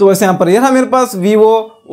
तो वैसे यहाँ पर यह था मेरे पास vivo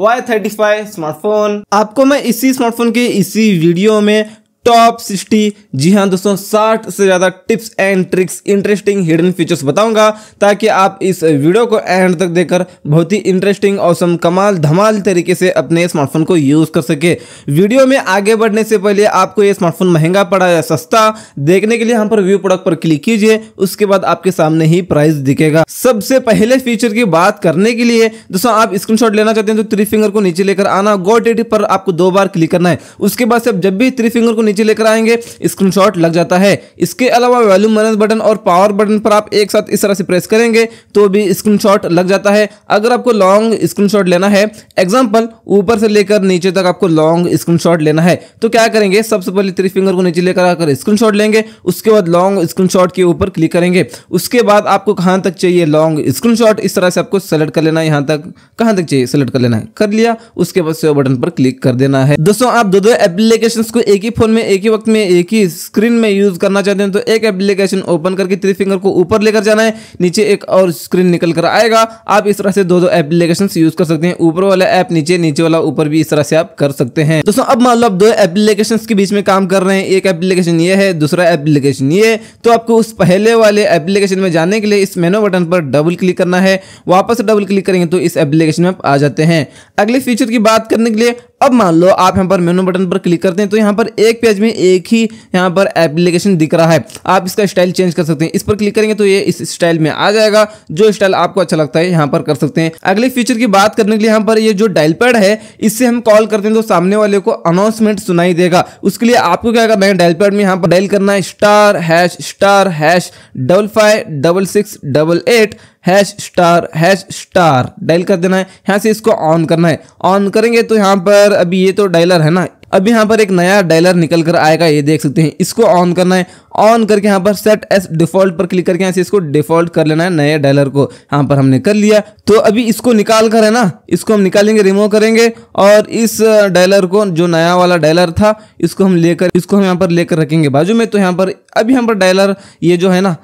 Y35 स्मार्टफोन आपको मैं इसी स्मार्टफोन के इसी वीडियो में टॉप 60 जी हाँ दोस्तों 60 से ज़्यादा tips and tricks interesting hidden features बताऊंगा ताकि आप इस वीडियो को एंड तक देखकर बहुत ही इंटरेस्टिंग औसम कमाल धमाल तरीके से अपने स्मार्टफोन को यूज़ कर सके वीडियो में आगे बढ़ने से पहले आपको ये स्मार्टफोन महंगा पड़ा या सस्ता देखने के लिए हम पर व्यू प्रोडक्ट पर क्लिक कीजिए उसके बाद आपके सामने ही प्राइस दिखेगा सबसे पहले फीचर की बात करने के लिए दोस्तों आप स्क्रीन लेना चाहते हैं तो थ्री फिंगर को नीचे लेकर आना गो पर आपको दो बार क्लिक करना है उसके बाद से जब भी थ्री फिंगर को नीचे नीचे लेकर आएंगे स्क्रीनशॉट लग जाता है इसके अलावा वॉल्यूम मैनेज बटन और पावर बटन पर आप एक साथ इस तरह से प्रेस करेंगे तो भी स्क्रीनशॉट लग जाता है अगर आपको लॉन्ग स्क्रीनशॉट लेना है एग्जाम्पल ऊपर से लेकर नीचे तक आपको लॉन्ग स्क्रीनशॉट लेना है तो क्या करेंगे सबसे पहले थ्री फिंगर को नीचे लेकर आकर स्क्रीन लेंगे उसके बाद लॉन्ग स्क्रीन के ऊपर क्लिक करेंगे उसके बाद आपको कहाँ तक चाहिए लॉन्ग स्क्रीन इस तरह से आपको सेलेक्ट कर लेना है यहाँ तक कहाँ तक चाहिए सेलेक्ट कर लेना है कर लिया उसके बाद सेव बटन पर क्लिक कर देना है दोस्तों आप दो दो एप्लीकेशन को एक ही फोन में में एक ही वक्त में एक ही स्क्रीन में यूज़ करना चाहते हैं तो एक एप्लीकेशन ओपन करके थ्री फिंगर को ऊपर लेकर जाना है नीचे एक और स्क्रीन निकल कर आएगा आप इस तरह से दो दो एप्लीकेशन यूज़ कर सकते हैं ऊपर वाला ऐप नीचे नीचे वाला ऊपर भी इस तरह से आप कर सकते हैं दोस्तों अब मान लो आप दो एप्लीकेशन के बीच में काम कर रहे हैं एक एप्लीकेशन ये है दूसरा एप्लीकेशन ये तो आपको उस पहले वाले एप्लीकेशन में जाने के लिए इस मेनो बटन पर डबल क्लिक करना है वापस डबल क्लिक करेंगे तो इस एप्लीकेशन में आप आ जाते हैं अगले फीचर की बात करने के लिए अब मान लो आप यहाँ पर मेनू बटन पर क्लिक करते हैं तो यहाँ पर एक पेज में एक ही यहाँ पर एप्लीकेशन दिख रहा है आप इसका स्टाइल चेंज कर सकते हैं इस पर क्लिक करेंगे तो ये इस स्टाइल में आ जाएगा जो स्टाइल आपको अच्छा लगता है यहाँ पर कर सकते हैं अगले फीचर की बात करने के लिए यहाँ पर ये जो डायल पैड है इससे हम कॉल करते हैं तो सामने वाले को अनाउंसमेंट सुनाई देगा उसके लिए आपको क्या करना है डायल पैड में यहाँ पर डायल करना है star hash star hash double five double six double eight hash star hash star dial कर देना है यहाँ से इसको ऑन करना है ऑन करेंगे तो यहाँ पर अभी ये तो डायलर है ना अब यहाँ पर एक नया डायलर निकल कर आएगा ये देख सकते हैं इसको ऑन करना है ऑन करके यहाँ पर सेट एस डिफॉल्ट पर क्लिक करके ऐसे से इसको डिफॉल्ट कर लेना है नए डायलर को यहाँ पर हमने कर लिया तो अभी इसको निकाल कर है ना इसको हम निकालेंगे रिमूव करेंगे और इस डायलर को जो नया वाला डायलर था इसको हम लेकर इसको हम यहाँ पर लेकर रखेंगे बाजू में तो यहाँ पर अभी यहाँ पर डायलर ये जो है ना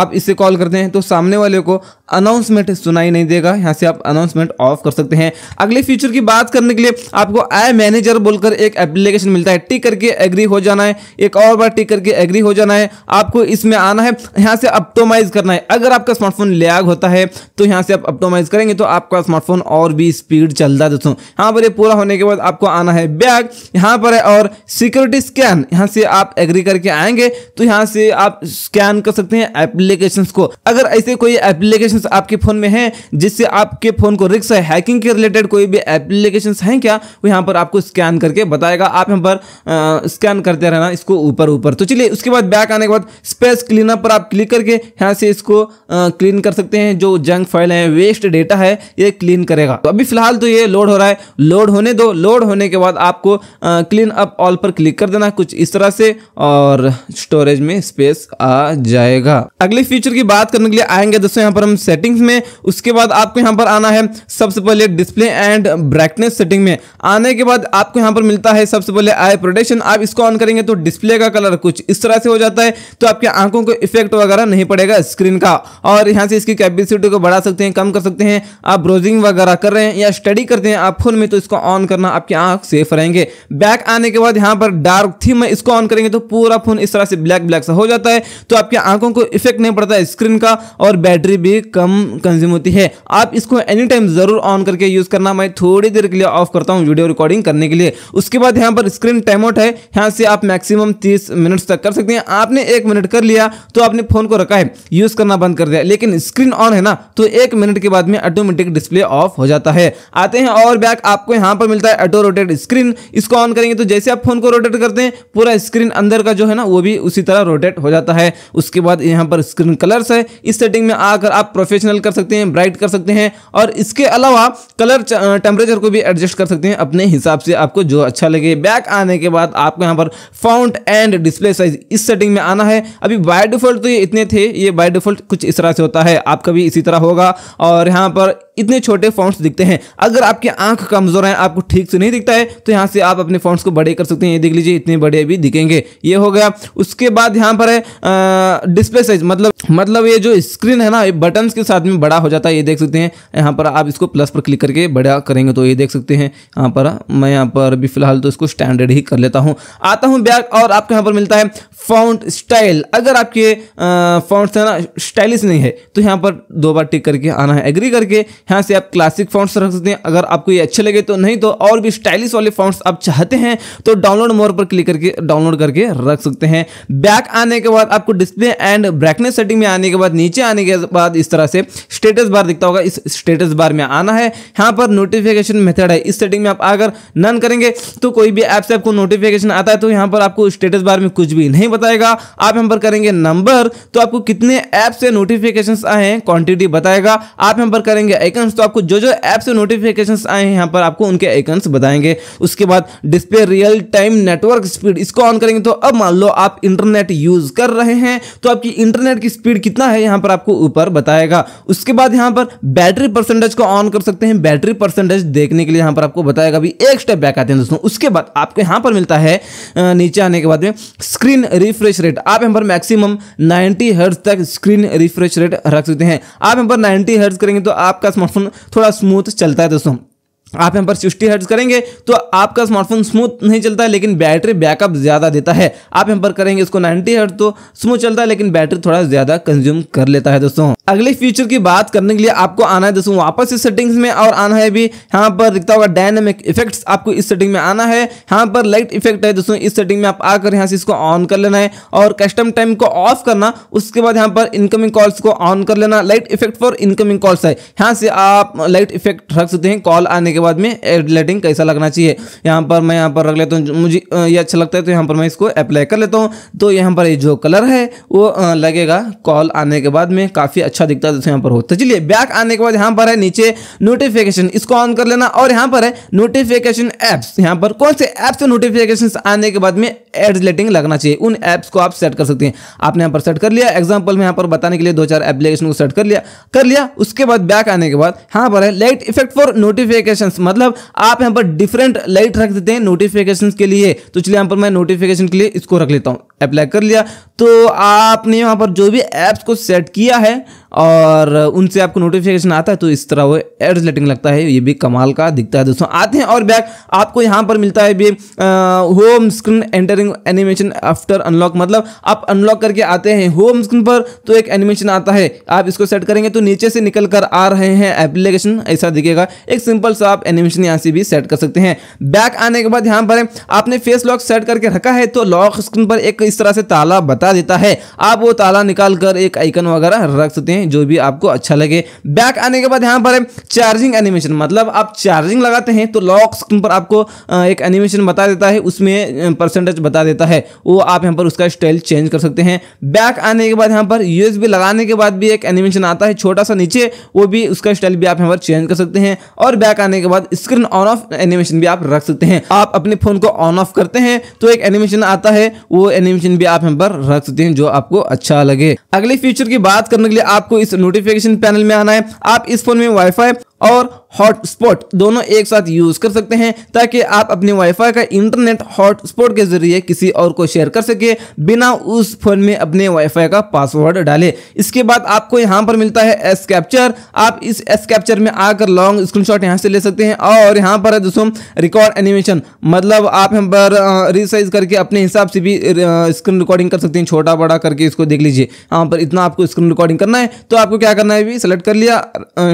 आप इससे कॉल करते हैं तो सामने वाले को अनाउंसमेंट सुनाई नहीं देगा यहाँ से आप अनाउंसमेंट ऑफ कर सकते हैं अगले फ्यूचर की बात करने के लिए आपको आई मैनेजर बोल होकर एक एप्लीकेशन मिलता है टिक करके एग्री हो जाना है एक और बार टिक करके एग्री हो जाना है आपको इसमें आना है यहाँ से अप्टोमाइज करना है अगर आपका स्मार्टफोन लैग होता है तो यहाँ से आप अप्टोमाइज करेंगे तो आपका स्मार्टफोन और भी स्पीड चलता है दोस्तों यहाँ पर ये पूरा होने के बाद आपको आना है बैग यहाँ पर है और सिक्योरिटी स्कैन यहाँ से आप एग्री करके आएंगे तो यहाँ से आप स्कैन कर सकते हैं एप्लीकेशन को अगर ऐसे कोई एप्लीकेशन आपके फोन में है जिससे आपके फोन को रिक्स है हैकिंग के रिलेटेड कोई भी एप्लीकेशन है क्या वो तो यहाँ पर आपको स्कैन करके करके बताएगा आप यहाँ पर स्कैन करते रहना इसको ऊपर ऊपर तो चलिए उसके बाद बैक आने के बाद स्पेस क्लीनर पर आप क्लिक करके यहाँ से इसको क्लीन कर सकते हैं जो जंक फाइल है वेस्ट डेटा है ये क्लीन करेगा तो अभी फिलहाल तो ये लोड हो रहा है लोड होने दो लोड होने के बाद आपको क्लीन अप ऑल पर क्लिक कर देना कुछ इस तरह से और स्टोरेज में स्पेस आ जाएगा अगले फ्यूचर की बात करने के लिए आएंगे दोस्तों यहाँ पर हम सेटिंग्स में उसके बाद आपको यहाँ पर आना है सबसे पहले डिस्प्ले एंड ब्राइटनेस सेटिंग में आने के बाद आपको यहाँ पर पर मिलता है सबसे पहले आई प्रोटेक्शन आप इसको ऑन करेंगे तो डिस्प्ले का कलर कुछ इस तरह से हो जाता है तो आपके आंखों को इफेक्ट वगैरह नहीं पड़ेगा स्क्रीन का और यहाँ से इसकी कैपेसिटी को बढ़ा सकते हैं कम कर सकते हैं आप ब्राउजिंग वगैरह कर रहे हैं या स्टडी करते हैं आप फोन में तो इसको ऑन करना आपकी आंख सेफ रहेंगे बैक आने के बाद यहाँ पर डार्क थीम है इसको ऑन करेंगे तो पूरा फोन इस तरह से ब्लैक ब्लैक सा हो जाता है तो आपकी आंखों को इफेक्ट नहीं पड़ता है स्क्रीन का और बैटरी भी कम कंज्यूम होती है आप इसको एनी टाइम जरूर ऑन करके यूज करना मैं थोड़ी देर के लिए ऑफ करता हूँ वीडियो रिकॉर्डिंग करने के लिए उसके बाद यहाँ पर स्क्रीन टाइम आउट है यहाँ से आप मैक्सिमम तीस मिनट्स तक कर सकते हैं आपने एक मिनट कर लिया तो आपने फ़ोन को रखा है यूज़ करना बंद कर दिया लेकिन स्क्रीन ऑन है ना तो एक मिनट के बाद में ऑटोमेटिक डिस्प्ले ऑफ हो जाता है आते हैं और बैक आपको यहाँ पर मिलता है ऑटो रोटेट स्क्रीन इसको ऑन करेंगे तो जैसे आप फ़ोन को रोटेट करते हैं पूरा स्क्रीन अंदर का जो है ना वो भी उसी तरह रोटेट हो जाता है उसके बाद यहाँ पर स्क्रीन कलर्स है इस सेटिंग में आकर आप प्रोफेशनल कर सकते हैं ब्राइट कर सकते हैं और इसके अलावा कलर टेम्परेचर को भी एडजस्ट कर सकते हैं अपने हिसाब से आपको जो अच्छा लगे बैक आने के बाद आपको यहाँ पर फाउंट एंड डिस्प्ले साइज इस सेटिंग में आना है अभी बाय डिफॉल्ट तो ये इतने थे ये बाय डिफॉल्ट कुछ इस तरह से होता है आपका भी इसी तरह होगा और यहाँ पर इतने छोटे फॉन्ट्स दिखते हैं अगर आपकी आंख कमजोर है आपको ठीक से नहीं दिखता है तो यहाँ से आप अपने फॉन्ट्स को बड़े कर सकते हैं ये देख लीजिए इतने बड़े भी दिखेंगे ये हो गया उसके बाद यहाँ पर है डिस्प्ले साइज मतलब मतलब ये जो स्क्रीन है ना ये बटन के साथ में बड़ा हो जाता है ये देख सकते हैं यहाँ पर आप इसको प्लस पर क्लिक करके बड़ा करेंगे तो ये देख सकते हैं यहाँ पर मैं यहाँ पर अभी फिलहाल तो इसको स्टैंडर्ड ही कर लेता हूँ आता हूँ बैग और आपको यहाँ पर मिलता है फाउंड स्टाइल अगर आपके फाउंड है ना स्टाइलिश नहीं है तो यहाँ पर दो बार टिक करके आना है एग्री करके यहाँ से आप क्लासिक फाउंड्स रख सकते हैं अगर आपको ये अच्छे लगे तो नहीं तो और भी स्टाइलिश वाले फाउंड्स आप चाहते हैं तो डाउनलोड मोर पर क्लिक करके डाउनलोड करके रख सकते हैं बैक आने के बाद आपको डिस्प्ले एंड ब्राइटनेस सेटिंग में आने के बाद नीचे आने के बाद इस तरह से स्टेटस बार दिखता होगा इस स्टेटस बार में आना है यहाँ पर नोटिफिकेशन मेथड है इस सेटिंग में आप अगर नन करेंगे तो कोई भी ऐप से आपको नोटिफिकेशन आता है तो यहाँ पर आपको स्टेटस बार में कुछ भी नहीं बताएगा आप यहाँ पर करेंगे नंबर तो आपको कितने ऐप से नोटिफिकेशन आए हैं क्वान्टिटी बताएगा आप यहाँ पर करेंगे आइकन्स तो आपको जो जो ऐप्स और नोटिफिकेशन आए हैं यहाँ पर आपको उनके आइकन्स बताएंगे उसके बाद display real time network speed इसको ऑन करेंगे तो अब मान लो आप इंटरनेट यूज कर रहे हैं तो आपकी इंटरनेट की स्पीड कितना है यहाँ पर आपको ऊपर बताएगा उसके बाद यहाँ पर बैटरी परसेंटेज को ऑन कर सकते हैं बैटरी परसेंटेज देखने के लिए यहाँ पर आपको बताएगा अभी एक स्टेप बैक आते हैं दोस्तों उसके बाद आपको यहाँ पर मिलता है नीचे आने के बाद में स्क्रीन रिफ्रेश रेट आप यहाँ पर मैक्सिमम 90 हर्ट्ज तक स्क्रीन रिफ्रेश रेट रख सकते हैं आप यहाँ पर 90 हर्ट्ज करेंगे तो आपका स्मार्टफोन थोड़ा स्मूथ चलता है दोस्तों आप यहाँ पर सिक्सटी हर्ट्स करेंगे तो आपका स्मार्टफोन स्मूथ नहीं चलता है लेकिन बैटरी बैकअप ज़्यादा देता है आप यहाँ पर करेंगे इसको नाइन्टी हर्ट तो स्मूथ चलता है लेकिन बैटरी थोड़ा ज़्यादा कंज्यूम कर लेता है दोस्तों अगले फीचर की बात करने के लिए आपको आना है दोस्तों वापस इस सेटिंग्स में और आना है भी यहाँ पर दिखता होगा डायनेमिक इफेक्ट्स आपको इस सेटिंग में आना है यहाँ पर लाइट इफेक्ट है दोस्तों इस सेटिंग में आप आकर यहाँ से इसको ऑन कर लेना है और कस्टम टाइम को ऑफ करना उसके बाद यहाँ पर इनकमिंग कॉल्स को ऑन कर लेना light effect for incoming calls है यहाँ से आप लाइट इफेक्ट रख सकते हैं कॉल आने के बाद में एडलेटिंग कैसा लगना चाहिए यहाँ पर मैं यहाँ पर रख लेता हूँ मुझे ये अच्छा लगता है तो यहाँ पर मैं इसको अप्लाई कर लेता हूँ तो यहाँ पर जो कलर है वो लगेगा कॉल आने के बाद में काफ़ी अच्छा दिखता है यहाँ पर हो तो चलिए बैक आने के बाद यहाँ पर है नीचे नोटिफिकेशन इसको ऑन कर लेना और यहाँ पर है नोटिफिकेशन ऐप्स यहाँ पर कौन से ऐप्स से नोटिफिकेशन आने के बाद में एड रेटिंग लगना चाहिए उन ऐप्स को आप सेट कर सकते हैं आपने यहाँ पर सेट कर लिया एग्जाम्पल में यहाँ पर बताने के लिए दो चार एप्लीकेशन को सेट कर लिया कर लिया उसके बाद बैक आने के बाद यहाँ पर है light effect for notification notification मतलब आप यहां पर डिफरेंट लाइट रख देते हैं नोटिफिकेशन के लिए तो चलिए यहां पर मैं नोटिफिकेशन के लिए इसको रख लेता हूं अप्लाई कर लिया तो आपने यहां पर जो भी ऐप्स को सेट किया है और उनसे आपको नोटिफिकेशन आता है तो इस तरह वो एड्स लेटिंग लगता है ये भी कमाल का दिखता है दोस्तों आते हैं और बैक आपको यहाँ पर मिलता है भी home screen entering animation after unlock मतलब आप अनलॉक करके आते हैं होम स्क्रीन पर तो एक एनिमेशन आता है आप इसको सेट करेंगे तो नीचे से निकल कर आ रहे हैं एप्लीकेशन ऐसा दिखेगा एक सिंपल सा आप एनिमेशन यहाँ से भी सेट कर सकते हैं बैक आने के बाद यहाँ पर आपने फेस लॉक सेट करके रखा है तो लॉक स्क्रीन पर एक इस तरह से ताला बता देता है आप वो ताला निकाल कर एक आइकन वगैरह रख सकते हैं जो भी आपको अच्छा लगे बैक आने के बाद यहाँ पर चार्जिंग एनिमेशन मतलब आप चार्जिंग लगाते हैं तो लॉक स्क्रीन पर आपको एक एनिमेशन बता देता है उसमें परसेंटेज बता देता है वो आप यहाँ पर उसका स्टाइल चेंज कर सकते हैं बैक आने के बाद यहाँ पर यूएसबी लगाने के बाद भी एक एनिमेशन आता है छोटा सा नीचे वो भी उसका स्टाइल भी आप यहाँ पर चेंज कर सकते हैं और बैक आने के बाद स्क्रीन ऑन ऑफ एनिमेशन भी आप रख सकते हैं आप अपने फोन को ऑन ऑफ करते हैं तो एक एनिमेशन आता है वो एनिमेशन भी आप यहाँ पर रख सकते हैं जो आपको अच्छा लगे अगले फ्यूचर की बात करने के लिए आपको इस नोटिफिकेशन पैनल में आना है आप इस फोन में वाईफाई और हॉटस्पॉट दोनों एक साथ यूज़ कर सकते हैं ताकि आप अपने वाईफाई का इंटरनेट हॉटस्पॉट के जरिए किसी और को शेयर कर सके बिना उस फोन में अपने वाईफाई का पासवर्ड डाले इसके बाद आपको यहाँ पर मिलता है एस कैप्चर आप इस एस कैप्चर में आकर लॉन्ग स्क्रीन शॉट यहाँ से ले सकते हैं और यहाँ पर है दोस्तों रिकॉर्ड एनिमेशन मतलब आप यहाँ पर रिसाइज करके अपने हिसाब से भी स्क्रीन रिकॉर्डिंग कर सकते हैं छोटा बड़ा करके इसको देख लीजिए यहाँ पर इतना आपको स्क्रीन रिकॉर्डिंग करना है तो आपको क्या करना है भी सेलेक्ट कर लिया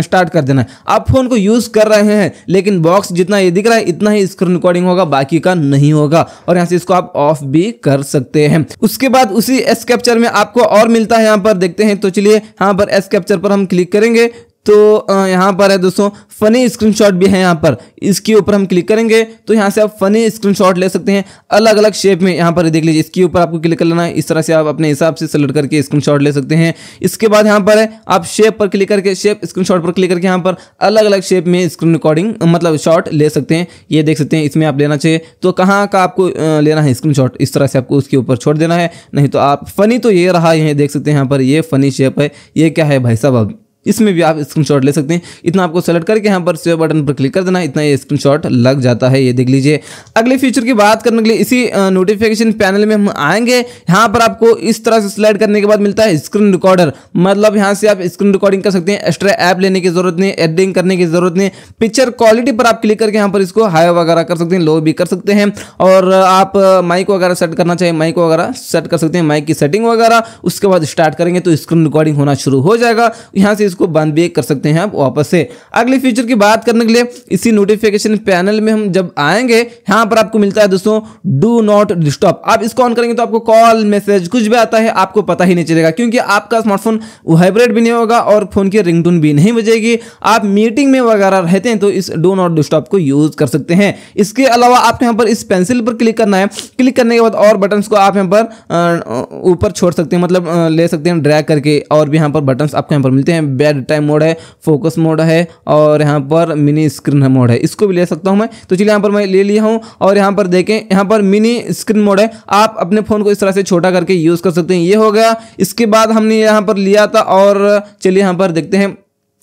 स्टार्ट कर देना है आप फोन को यूज़ कर रहे हैं लेकिन बॉक्स जितना ये दिख रहा है इतना ही स्क्रीन रिकॉर्डिंग होगा बाकी का नहीं होगा और यहाँ से इसको आप ऑफ भी कर सकते हैं उसके बाद उसी एस कैप्चर में आपको और मिलता है यहाँ पर देखते हैं तो चलिए यहाँ पर एस कैप्चर पर हम क्लिक करेंगे तो यहाँ पर है दोस्तों फ़नी स्क्रीनशॉट भी है यहाँ पर इसके ऊपर हम क्लिक करेंगे तो यहाँ से आप फ़नी स्क्रीनशॉट ले सकते हैं अलग अलग शेप में यहाँ पर देख लीजिए इसके ऊपर आपको क्लिक कर लेना है इस तरह से आप अपने हिसाब से सेलेक्ट करके स्क्रीनशॉट ले सकते हैं इसके बाद यहाँ पर है आप शेप पर क्लिक करके शेप स्क्रीन पर क्लिक करके यहाँ पर अलग अलग शेप में स्क्रीन रिकॉर्डिंग मतलब शॉट ले सकते हैं ये देख सकते हैं इसमें आप लेना चाहिए तो कहाँ का आपको लेना है स्क्रीन इस तरह से आपको उसके ऊपर छोड़ देना है नहीं तो आप फ़नी तो ये रहा है देख सकते हैं यहाँ पर ये फ़नी शेप है ये क्या है भाई साहब इसमें भी आप स्क्रीनशॉट ले सकते हैं इतना आपको सेलेक्ट करके यहाँ पर सेव बटन पर क्लिक कर देना इतना ये स्क्रीनशॉट लग जाता है ये देख लीजिए अगले फीचर की बात करने के लिए इसी नोटिफिकेशन पैनल में हम आएंगे यहाँ पर आपको इस तरह से सिलेक्ट करने के बाद मिलता है स्क्रीन रिकॉर्डर मतलब यहाँ से आप स्क्रीन रिकॉर्डिंग कर सकते हैं एक्स्ट्रा ऐप लेने की जरूरत नहीं एडिटिंग करने की जरूरत नहीं पिक्चर क्वालिटी पर आप क्लिक करके यहाँ पर इसको हाई वगैरह कर सकते हैं लो भी कर सकते हैं और आप माइक वगैरह सेट करना चाहिए माइक वगैरह सेट कर सकते हैं माइक की सेटिंग वगैरह उसके बाद स्टार्ट करेंगे तो स्क्रीन रिकॉर्डिंग होना शुरू हो जाएगा यहाँ से इसको बंद भी कर सकते हैं आप वापस से अगले फीचर की बात करने के लिए इसी नोटिफिकेशन पैनल में हम जब आएंगे यहां पर आपको मिलता है दोस्तों डू नॉट डिस्टर्ब आप इसको ऑन करेंगे तो आपको कॉल मैसेज कुछ भी आता है आपको पता ही नहीं चलेगा क्योंकि आपका स्मार्टफोन वाइब्रेट भी नहीं होगा और फोन की रिंगटोन भी नहीं बजेगी आप मीटिंग में वगैरह रहते हैं तो इस डो नॉट डिस्टॉप को यूज कर सकते हैं इसके अलावा आपको यहाँ पर इस पेंसिल पर क्लिक करना है क्लिक करने के बाद और बटन को आप यहाँ पर ऊपर छोड़ सकते हैं मतलब ले सकते हैं ड्रैग करके और भी यहाँ पर बटन आपको यहाँ पर मिलते हैं बेड टाइम मोड है फोकस मोड है और यहाँ पर मिनी स्क्रीन मोड है इसको भी ले सकता हूँ मैं तो चलिए यहाँ पर मैं ले लिया हूँ और यहाँ पर देखें यहाँ पर मिनी स्क्रीन मोड है आप अपने फ़ोन को इस तरह से छोटा करके यूज़ कर सकते हैं ये हो गया इसके बाद हमने यहाँ पर लिया था और चलिए यहाँ पर देखते हैं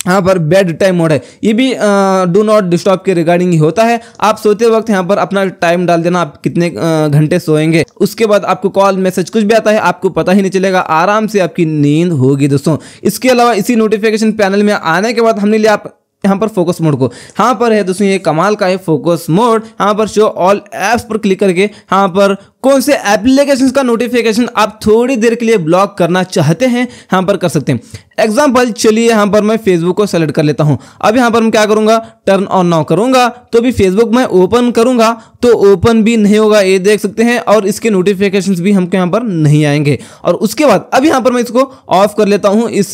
यहाँ पर बेड टाइम मोड है ये भी डू नॉट डिस्टर्ब के रिगार्डिंग ही होता है आप सोते वक्त यहाँ पर अपना टाइम डाल देना आप कितने घंटे सोएंगे उसके बाद आपको कॉल मैसेज कुछ भी आता है आपको पता ही नहीं चलेगा आराम से आपकी नींद होगी दोस्तों इसके अलावा इसी नोटिफिकेशन पैनल में आने के बाद हमने लिया आप यहाँ पर फोकस मोड को यहाँ पर है दोस्तों ये कमाल का है फोकस मोड यहाँ पर शो ऑल एप्स पर क्लिक करके यहाँ पर कौन से एप्लीकेशन का नोटिफिकेशन आप थोड़ी देर के लिए ब्लॉक करना चाहते हैं यहाँ पर कर सकते हैं एग्जाम्पल चलिए यहाँ पर मैं फेसबुक को सेलेक्ट कर लेता हूँ अब यहाँ पर मैं क्या करूँगा टर्न ऑन ना करूँगा तो भी फेसबुक मैं ओपन करूँगा तो ओपन भी नहीं होगा ये देख सकते हैं और इसके नोटिफिकेशन भी हमको यहाँ पर नहीं आएंगे और उसके बाद अब यहाँ पर मैं इसको ऑफ कर लेता हूँ इस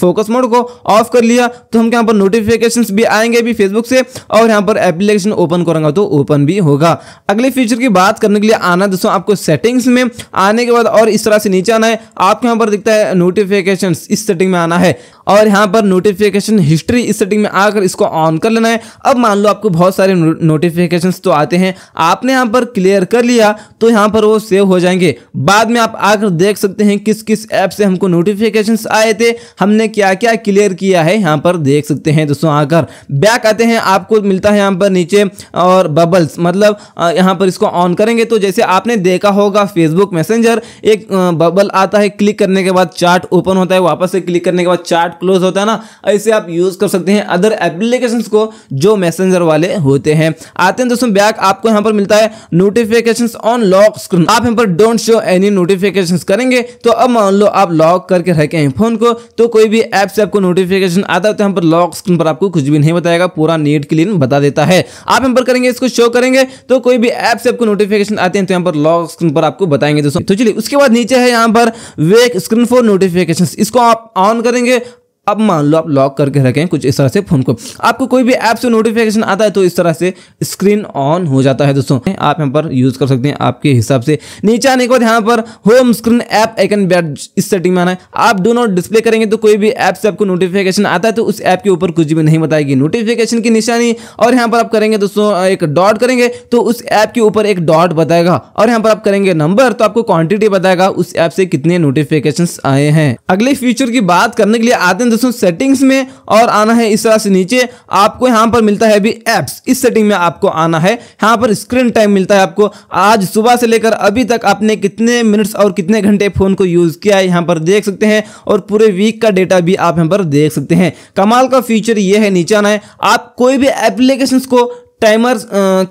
फोकस मोड को ऑफ कर लिया तो हम यहाँ पर नोटिफिकेशन भी आएंगे भी फेसबुक से और यहाँ पर एप्लीकेशन ओपन करूँगा तो ओपन भी होगा अगले फ्यूचर की बात करने के लिए आना दोस्तों आपको सेटिंग्स में आने के बाद और इस तरह से नीचे आना है आपके यहाँ पर दिखता है नोटिफिकेशन इस सेटिंग में आना है और यहाँ पर नोटिफिकेशन हिस्ट्री इस सेटिंग में आकर इसको ऑन कर लेना है अब मान लो आपको बहुत सारे नोटिफिकेशन तो आते हैं आपने यहाँ पर क्लियर कर लिया तो यहाँ पर वो सेव हो जाएंगे बाद में आप आकर देख सकते हैं किस किस ऐप से हमको नोटिफिकेशन आए थे हमने क्या क्या क्लियर किया है यहाँ पर देख सकते हैं दोस्तों आकर बैक आते हैं आपको मिलता है यहाँ पर नीचे और बबल्स मतलब यहाँ पर इसको ऑन करेंगे तो जैसे आपने देखा होगा फेसबुक मैसेंजर एक बबल आता है क्लिक करने के बाद चार्ट ओपन होता है वापस से क्लिक करने के बाद चार्ट पार्ट क्लोज होता है ना ऐसे आप यूज़ कर सकते हैं अदर एप्लीकेशन को जो मैसेंजर वाले होते हैं आते हैं दोस्तों बैक आपको यहाँ पर मिलता है नोटिफिकेशन ऑन लॉक स्क्रीन आप यहाँ पर डोंट शो एनी नोटिफिकेशन करेंगे तो अब मान लो आप लॉक करके रखे हैं फोन को तो कोई भी ऐप से आपको नोटिफिकेशन आता है तो यहाँ पर लॉक स्क्रीन पर आपको कुछ भी नहीं बताएगा पूरा नीट क्लीन बता देता है आप यहाँ पर करेंगे इसको शो करेंगे तो कोई भी ऐप से आपको नोटिफिकेशन आते हैं तो यहाँ पर लॉक स्क्रीन पर आपको बताएंगे दोस्तों तो चलिए उसके बाद नीचे है यहाँ पर वेक स्क्रीन फॉर नोटिफिकेशन इसको आप ऑन करेंगे अब मान लो आप लॉक करके रखें कुछ इस तरह से फ़ोन को आपको कोई भी ऐप से नोटिफिकेशन आता है तो इस तरह से स्क्रीन ऑन हो जाता है दोस्तों आप यहाँ पर यूज़ कर सकते हैं आपके हिसाब से नीचे आने के बाद यहाँ पर home screen app icon badge इस सेटिंग में आना है आप डो नॉट डिस्प्ले करेंगे तो कोई भी ऐप से आपको नोटिफिकेशन आता है तो उस ऐप के ऊपर कुछ भी नहीं बताएगी नोटिफिकेशन की निशानी और यहाँ पर आप करेंगे दोस्तों एक डॉट करेंगे तो उस ऐप के ऊपर एक डॉट बताएगा और यहाँ पर आप करेंगे नंबर तो आपको क्वान्टिटी बताएगा उस ऐप से कितने नोटिफिकेशन आए हैं अगले फ्यूचर की बात करने के लिए आते हैं दोस्तों सेटिंग्स में और आना है इस तरह से नीचे आपको यहां पर मिलता है अभी एप्स इस सेटिंग में आपको आना है यहां पर स्क्रीन टाइम मिलता है आपको आज सुबह से लेकर अभी तक आपने कितने मिनट्स और कितने घंटे फ़ोन को यूज़ किया है यहां पर देख सकते हैं और पूरे वीक का डेटा भी आप यहां पर देख सकते हैं कमाल का फीचर यह है नीचे आना है आप कोई भी एप्लीकेशन को टाइमर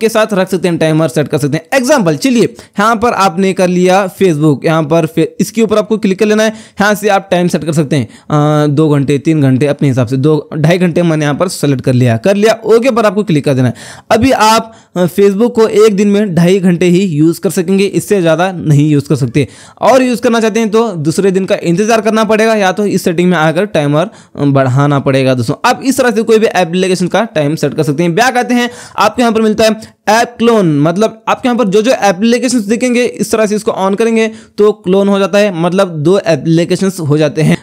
के साथ रख सकते हैं टाइमर सेट कर सकते हैं एग्जाम्पल चलिए यहाँ पर आपने कर लिया फेसबुक यहाँ पर इसके ऊपर आपको क्लिक कर लेना है यहाँ से आप टाइम सेट कर सकते हैं आ, दो घंटे तीन घंटे अपने हिसाब से दो ढाई घंटे मैंने यहाँ पर सेलेक्ट कर लिया कर लिया ओके पर आपको क्लिक कर देना है अभी आप फेसबुक को एक दिन में ढाई घंटे ही यूज़ कर सकेंगे इससे ज़्यादा नहीं यूज़ कर सकते और यूज़ करना चाहते हैं तो दूसरे दिन का इंतज़ार करना पड़ेगा या तो इस सेटिंग में आकर टाइमर बढ़ाना पड़ेगा दोस्तों आप इस तरह से कोई भी एप्लीकेशन का टाइम सेट कर सकते हैं बैक आते हैं आपके यहाँ पर मिलता है ऐप क्लोन मतलब आपके यहाँ पर जो जो एप्लीकेशन दिखेंगे इस तरह से इसको ऑन करेंगे तो क्लोन हो जाता है मतलब दो एप्लीकेशन हो जाते हैं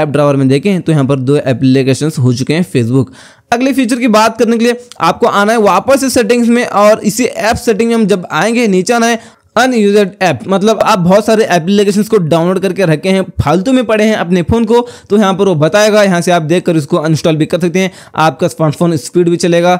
ऐप ड्रावर में देखें तो यहाँ पर दो एप्लीकेशन हो चुके हैं फेसबुक अगले फीचर की बात करने के लिए आपको आना है वापस इस सेटिंग्स में और इसी ऐप सेटिंग में हम जब आएंगे नीचे आना है अनयूज ऐप मतलब आप बहुत सारे एप्लीकेशन को डाउनलोड करके रखे हैं फालतू में पड़े हैं अपने फ़ोन को तो यहाँ पर वो बताएगा यहाँ से आप देख कर इसको अनस्टॉल भी कर सकते हैं आपका स्मार्टफोन स्पीड भी चलेगा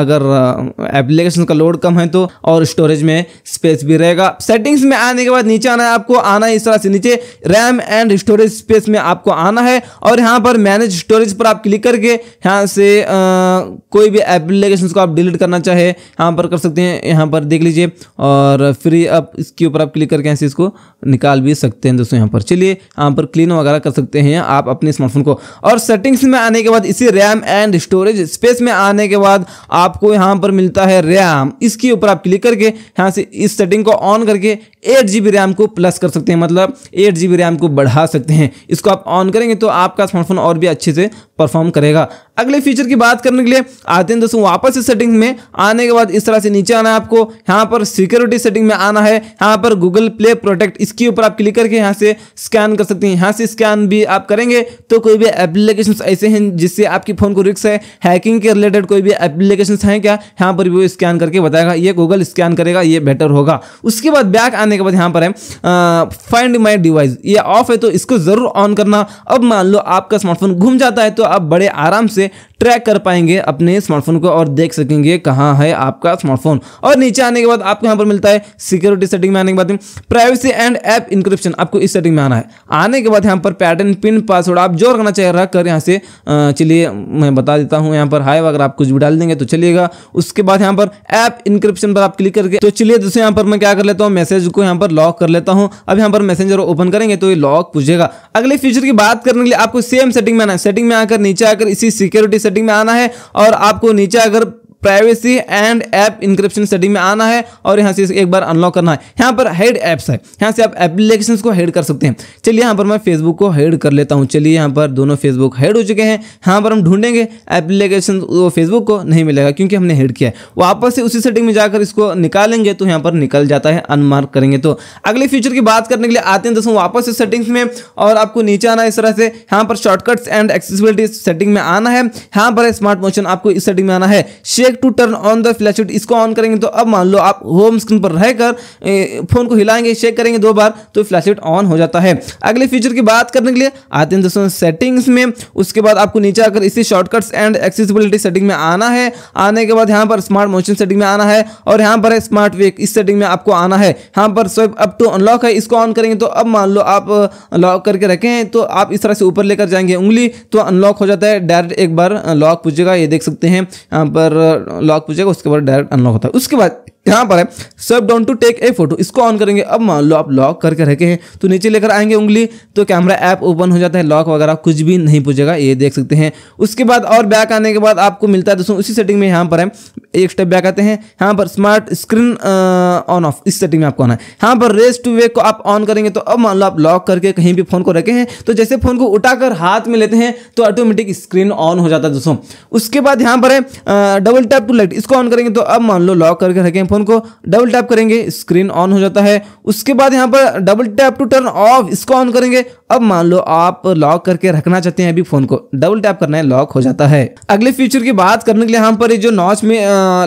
अगर एप्लीकेशन का लोड कम है तो और स्टोरेज में स्पेस भी रहेगा सेटिंग्स में आने के बाद नीचे आना है आपको आना है इस तरह से नीचे रैम एंड स्टोरेज स्पेस में आपको आना है और यहाँ पर मैनेज स्टोरेज पर आप क्लिक करके यहाँ से कोई भी एप्लीकेशन को आप डिलीट करना चाहे यहाँ पर कर सकते हैं यहाँ पर देख लीजिए और फ्री आप इसके ऊपर आप क्लिक करके ऐसे इसको निकाल भी सकते हैं दोस्तों यहाँ पर चलिए यहाँ पर क्लीन वगैरह कर सकते हैं आप अपने स्मार्टफोन को और सेटिंग्स में आने के बाद इसी रैम एंड स्टोरेज स्पेस में आने के बाद आपको यहाँ पर मिलता है रैम इसके ऊपर आप क्लिक करके यहाँ से इस सेटिंग को ऑन करके एट जी रैम को प्लस कर सकते हैं मतलब एट जी रैम को बढ़ा सकते हैं इसको आप ऑन करेंगे तो आपका स्मार्टफोन और भी अच्छे से परफॉर्म करेगा अगले फीचर की बात करने के लिए आते हैं दोस्तों वापस इस सेटिंग में आने के बाद इस तरह से नीचे आना है आपको यहाँ पर सिक्योरिटी सेटिंग में आना है यहाँ पर गूगल प्ले प्रोटेक्ट इसके ऊपर आप क्लिक करके यहाँ से स्कैन कर सकते हैं यहाँ से स्कैन भी आप करेंगे तो कोई भी एप्लीकेशन ऐसे हैं जिससे आपके फ़ोन को रिक्स है हैकिंग के रिलेटेड कोई भी एप्लीकेशन हैं क्या यहाँ पर भी वो स्कैन करके बताएगा ये गूगल स्कैन करेगा ये बेटर होगा उसके बाद बैक आने करने के बाद यहां पर है फाइंड माई डिवाइस ये ऑफ है तो इसको ज़रूर ऑन करना अब मान लो आपका स्मार्टफोन घूम जाता है तो आप बड़े आराम से ट्रैक कर पाएंगे अपने स्मार्टफोन को और देख सकेंगे कहाँ है आपका स्मार्टफोन और नीचे आने के बाद आपको यहाँ पर मिलता है सिक्योरिटी सेटिंग में आने के बाद प्राइवेसी एंड ऐप इंक्रिप्शन आपको इस सेटिंग में आना है आने के बाद यहाँ पर पैटर्न पिन पासवर्ड आप जो रखना चाहिए रख कर यहाँ से चलिए मैं बता देता हूँ यहाँ पर हाई अगर आप कुछ भी डाल देंगे तो चलिएगा उसके बाद यहाँ पर ऐप इंक्रिप्शन पर आप क्लिक करके तो चलिए दोस्तों यहाँ पर मैं क्या कर लेता हूँ मैसेज को यहाँ पर लॉक कर लेता हूँ अब यहाँ पर मैसेजर ओपन करेंगे तो ये लॉक पूछेगा अगले फीचर की बात करने के लिए आपको सेम सेटिंग में आना है सेटिंग में आकर नीचे आकर इसी सिक्योरिटी सेटिंग में आना है और आपको नीचे अगर privacy and app encryption setting में आना है और यहाँ से एक बार अनलॉक करना है यहाँ पर हेड ऐप्स है यहाँ से आप एप्लीकेशन को हेड कर सकते हैं चलिए यहाँ पर मैं फेसबुक को हेड कर लेता हूँ चलिए यहाँ पर दोनों फेसबुक हेड हो चुके हैं यहाँ पर हम ढूंढेंगे एप्लीकेशन वो फेसबुक को नहीं मिलेगा क्योंकि हमने हेड किया है वापस से उसी सेटिंग में जाकर इसको निकालेंगे तो यहाँ पर निकल जाता है अनमार्क करेंगे तो अगले फ्यूचर की बात करने के लिए आते हैं दोस्तों वापस से सेटिंग्स में और आपको नीचे आना इस तरह से यहाँ पर शॉर्टकट्स एंड एक्सेसिबिलिटी सेटिंग में आना है यहाँ पर स्मार्ट मोशन आपको इस सेटिंग में आना है shake select to turn on the flash इसको ऑन करेंगे तो अब मान लो आप होम स्क्रीन पर रहकर फोन को हिलाएंगे चेक करेंगे दो बार तो फ्लैश ऑन हो जाता है अगले फीचर की बात करने के लिए आते हैं दोस्तों सेटिंग्स में उसके बाद आपको नीचे आकर इसी शॉर्टकट्स एंड एक्सेसिबिलिटी सेटिंग में आना है आने के बाद यहाँ पर स्मार्ट मोशन सेटिंग में आना है और यहाँ पर स्मार्ट वेक इस सेटिंग में आपको आना है यहाँ पर स्वेप अप टू अनलॉक है इसको ऑन करेंगे तो अब मान लो आप लॉक करके रखें तो आप इस तरह से ऊपर लेकर जाएंगे उंगली तो अनलॉक हो जाता है डायरेक्ट एक बार लॉक पूछेगा ये देख सकते हैं यहाँ पर लॉक पूछेगा उसके बाद डायरेक्ट अनलॉक होता है उसके बाद यहाँ पर है सब down to take a photo इसको ऑन करेंगे अब मान लो आप लॉक करके रखे हैं तो नीचे लेकर आएंगे उंगली तो कैमरा ऐप ओपन हो जाता है लॉक वगैरह कुछ भी नहीं पूछेगा ये देख सकते हैं उसके बाद और बैक आने के बाद आपको मिलता है दोस्तों उसी सेटिंग में यहाँ पर है एक स्टेप बैक आते हैं यहाँ पर स्मार्ट स्क्रीन ऑन ऑफ इस सेटिंग में आपको आना है यहाँ पर रेस टू वे को आप ऑन करेंगे तो अब मान लो आप लॉक करके कहीं भी फ़ोन को रखे हैं तो जैसे फ़ोन को उठाकर हाथ में लेते हैं तो ऑटोमेटिक स्क्रीन ऑन हो जाता है दोस्तों उसके बाद यहाँ पर है डबल टैप टू लाइट इसको ऑन करेंगे तो अब मान लो लॉक करके रखें फोन को डबल टैप करेंगे स्क्रीन ऑन हो जाता है उसके बाद यहाँ पर double tap to turn off इसको ऑन करेंगे अब मान लो आप लॉक करके रखना चाहते हैं अभी फोन को डबल टैप करना है लॉक हो जाता है अगले फीचर की बात करने के लिए यहाँ पर जो नॉच में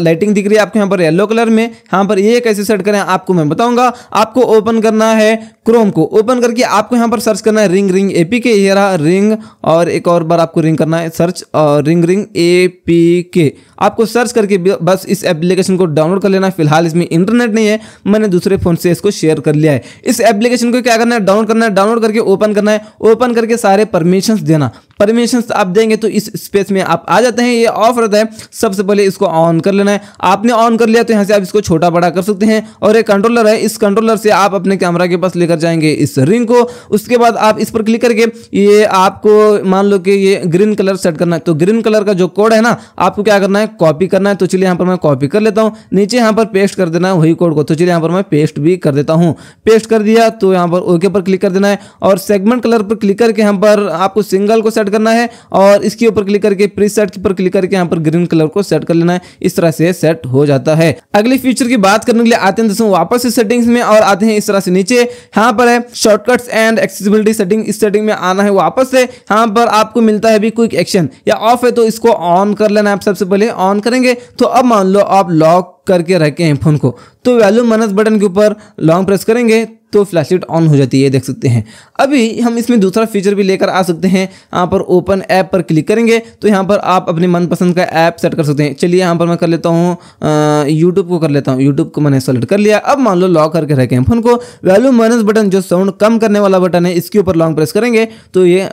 लाइटिंग दिख रही है आपको यहाँ पर येलो कलर में यहाँ पर ये कैसे सेट करें आपको मैं बताऊंगा आपको ओपन करना है क्रोम को ओपन करके आपको यहाँ पर सर्च करना है रिंग रिंग ए पी के ये रहा रिंग और एक और बार आपको रिंग करना है सर्च और रिंग रिंग ए पी के आपको सर्च करके बस इस एप्लीकेशन को डाउनलोड कर लेना फिलहाल इसमें इंटरनेट नहीं है मैंने दूसरे फोन से इसको शेयर कर लिया है इस एप्लीकेशन को क्या करना है डाउनलोड करना है डाउनलोड करके ओपन करना है ओपन करके सारे परमिशंस देना परमिशन आप देंगे तो इस स्पेस में आप आ जाते हैं ये ऑफ रहता है सबसे पहले इसको ऑन कर लेना है आपने ऑन कर लिया तो यहाँ से आप इसको छोटा बड़ा कर सकते हैं और एक कंट्रोलर है इस कंट्रोलर से आप अपने कैमरा के पास लेकर जाएंगे इस रिंग को उसके बाद आप इस पर क्लिक करके ये आपको मान लो कि ये ग्रीन कलर सेट करना है तो ग्रीन कलर का जो कोड है ना आपको क्या करना है कॉपी करना है तो चलिए यहाँ पर मैं कॉपी कर लेता हूँ नीचे यहाँ पर पेस्ट कर देना है वही कोड को तो चलिए यहाँ पर मैं पेस्ट भी कर देता हूँ पेस्ट कर दिया तो यहाँ पर ओके पर क्लिक कर देना है और सेगमेंट कलर पर क्लिक करके यहाँ पर आपको सिंगल को सेट सेट करना है और इसके ऊपर क्लिक करके प्री सेट पर क्लिक करके यहाँ पर ग्रीन कलर को सेट कर लेना है इस तरह से सेट हो जाता है अगले फीचर की बात करने के लिए आते हैं दोस्तों वापस से सेटिंग्स में और आते हैं इस तरह से नीचे यहाँ पर है शॉर्टकट एंड एक्सेसिबिलिटी सेटिंग इस सेटिंग में आना है वापस से यहाँ पर आपको मिलता है भी क्विक एक्शन या ऑफ है तो इसको ऑन कर लेना आप सबसे पहले ऑन करेंगे तो अब मान लो आप लॉक करके रखे हैं फोन को तो वैल्यू मनस बटन के ऊपर लॉन्ग प्रेस करेंगे तो फ्लैश लाइट ऑन हो जाती है देख सकते हैं अभी हम इसमें दूसरा फीचर भी लेकर आ सकते हैं यहाँ पर ओपन ऐप पर क्लिक करेंगे तो यहाँ पर आप अपने मनपसंद का ऐप सेट कर सकते हैं चलिए यहाँ पर मैं कर लेता हूँ यूट्यूब को कर लेता हूँ यूट्यूब को मैंने सेलेक्ट कर लिया अब मान लो लॉक करके रखे हैं फोन को वैल्यू माइनस बटन जो साउंड कम करने वाला बटन है इसके ऊपर लॉन्ग प्रेस करेंगे तो ये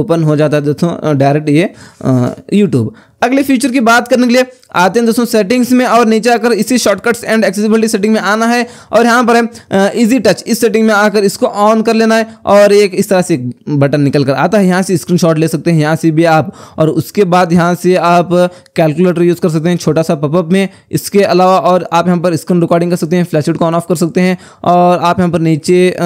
ओपन हो जाता है दोस्तों डायरेक्ट ये यूट्यूब अगले फीचर की बात करने के लिए आते हैं दोस्तों सेटिंग्स में और नीचे आकर इसी शॉर्टकट्स एंड एक्सेसिबिलिटी सेटिंग में आना है और यहाँ पर है इजी टच इस सेटिंग में आकर इसको ऑन कर लेना है और एक इस तरह से बटन निकल कर आता है यहाँ से स्क्रीनशॉट ले सकते हैं यहाँ से भी आप और उसके बाद यहाँ से आप कैलकुलेटर यूज़ कर सकते हैं छोटा सा पपअप में इसके अलावा और आप यहाँ पर स्क्रीन रिकॉर्डिंग कर सकते हैं फ्लैश को ऑन ऑफ कर सकते हैं और आप यहाँ पर नीचे आ,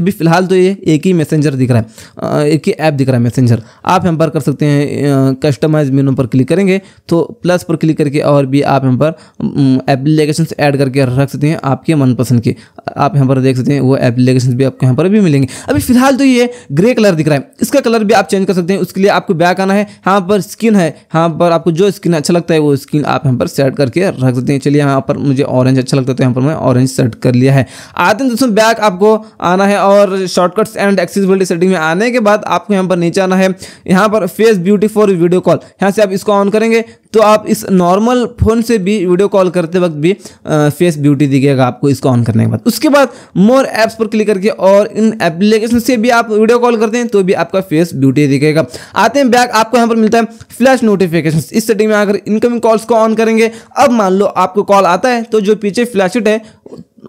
अभी फ़िलहाल तो ये एक ही मैसेंजर दिख रहा है एक ही ऐप दिख रहा है मैसेंजर आप यहाँ पर कर सकते हैं कस्टमाइज मेनू पर क्लिक करेंगे तो प्लस पर क्लिक करके और भी आप यहाँ पर एप्लीकेशन ऐड करके रख सकते हैं आपके मनपसंद के आप यहाँ पर देख सकते हैं वो एप्लीकेशन भी आपको यहाँ पर भी मिलेंगे अभी फ़िलहाल तो ये ग्रे कलर दिख रहा है इसका कलर भी आप चेंज कर सकते हैं उसके लिए आपको बैक आना है यहाँ पर स्किन है यहाँ पर आपको जो स्किन अच्छा लगता है वो स्किन आप यहाँ पर सेट करके रख सकते हैं चलिए यहाँ पर मुझे ऑरेंज अच्छा लगता है तो यहाँ पर मैं ऑरेंज सेट कर लिया है आते हैं दोस्तों बैक आपको आना है और शॉर्टकट्स एंड एक्सेसिबिलिटी सेटिंग में आने के बाद आपको यहाँ पर नीचे आना है यहाँ पर face beauty for video call यहाँ से आप इसको ऑन करेंगे तो आप इस नॉर्मल फ़ोन से भी वीडियो कॉल करते वक्त भी फेस ब्यूटी दिखेगा आपको इसको ऑन करने के बाद उसके बाद मोर ऐप्स पर क्लिक करके और इन एप्लीकेशन से भी आप वीडियो कॉल करते हैं तो भी आपका फेस ब्यूटी दिखेगा आते हैं बैक आपको यहाँ पर मिलता है फ्लैश नोटिफिकेशन इस सेटिंग में आकर इनकमिंग कॉल्स को ऑन करेंगे अब मान लो आपको कॉल आता है तो जो पीछे फ्लैश है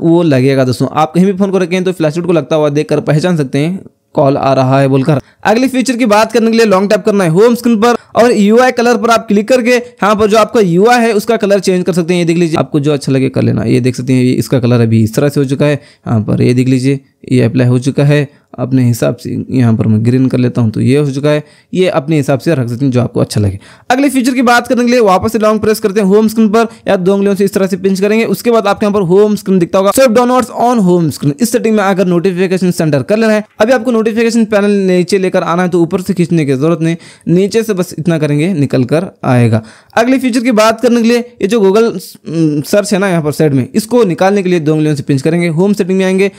वो लगेगा दोस्तों आप कहीं भी फ़ोन को रखें तो फ्लैश को लगता हुआ देखकर पहचान सकते हैं कॉल आ रहा है बोलकर अगले फीचर की बात करने के लिए लॉन्ग टैप करना है होम स्क्रीन पर और यूआई कलर पर आप क्लिक करके यहाँ पर जो आपका यूआई है उसका कलर चेंज कर सकते हैं ये देख लीजिए आपको जो अच्छा लगे कर लेना ये देख सकते हैं इसका कलर अभी इस तरह से हो चुका है यहाँ पर ये देख लीजिए ये अप्लाई हो चुका है अपने हिसाब से यहाँ पर मैं ग्रीन कर लेता हूँ तो ये हो चुका है ये अपने हिसाब से रख सकते हैं जो आपको अच्छा लगे अगले फीचर की बात करने के लिए वापस से लॉन्ग प्रेस करते हैं होम स्क्रीन पर या दो उंगलियों से इस तरह से पिंच करेंगे उसके बाद आपके यहाँ पर होम स्क्रीन दिखता होगा सिर्फ डाउनवर्ड्स ऑन होम स्क्रीन इस सेटिंग में आकर नोटिफिकेशन सेंटर कर लेना है अभी आपको नोटिफिकेशन पैनल नीचे लेकर आना है तो ऊपर से खींचने की जरूरत नहीं नीचे से बस इतना करेंगे निकल कर आएगा अगले फीचर की बात करने के लिए ये जो गूगल सर्च है ना यहाँ पर साइड में इसको निकालने के लिए दो उंगलियों से पिंच करेंगे होम सेटिंग में आएंगे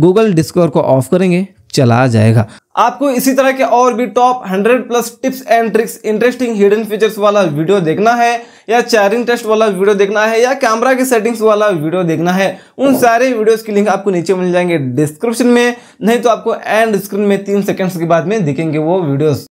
गूगल डिस्कवर को ऑफ करेंगे चला जाएगा आपको इसी तरह के और भी top 100 plus tips and tricks interesting hidden features वाला वीडियो देखना है या चार्जिंग टेस्ट वाला वीडियो देखना है या कैमरा की सेटिंग्स वाला वीडियो देखना है उन सारे वीडियोस की लिंक आपको नीचे मिल जाएंगे डिस्क्रिप्शन में नहीं तो आपको एंड स्क्रीन में तीन सेकेंड्स के बाद में दिखेंगे वो वीडियोज